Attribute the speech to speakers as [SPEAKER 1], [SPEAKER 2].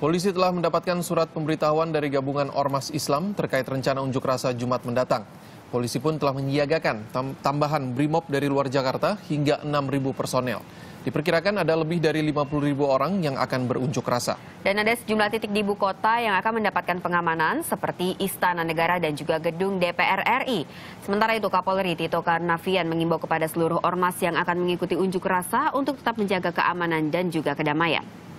[SPEAKER 1] Polisi telah mendapatkan surat pemberitahuan dari gabungan Ormas Islam terkait rencana unjuk rasa Jumat mendatang. Polisi pun telah menyiagakan tambahan BRIMOB dari luar Jakarta hingga 6.000 personel. Diperkirakan ada lebih dari 50.000 orang yang akan berunjuk rasa.
[SPEAKER 2] Dan ada sejumlah titik di ibu kota yang akan mendapatkan pengamanan seperti Istana Negara dan juga gedung DPR RI. Sementara itu Kapolri Tito Karnavian mengimbau kepada seluruh ormas yang akan mengikuti unjuk rasa untuk tetap menjaga keamanan dan juga kedamaian.